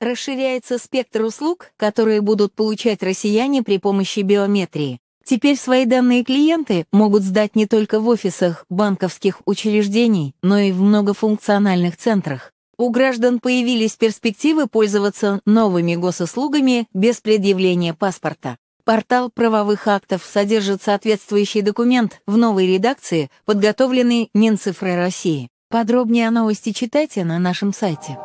Расширяется спектр услуг, которые будут получать россияне при помощи биометрии. Теперь свои данные клиенты могут сдать не только в офисах банковских учреждений, но и в многофункциональных центрах. У граждан появились перспективы пользоваться новыми госуслугами без предъявления паспорта. Портал правовых актов содержит соответствующий документ в новой редакции, подготовленный Минцифры России. Подробнее о новости читайте на нашем сайте.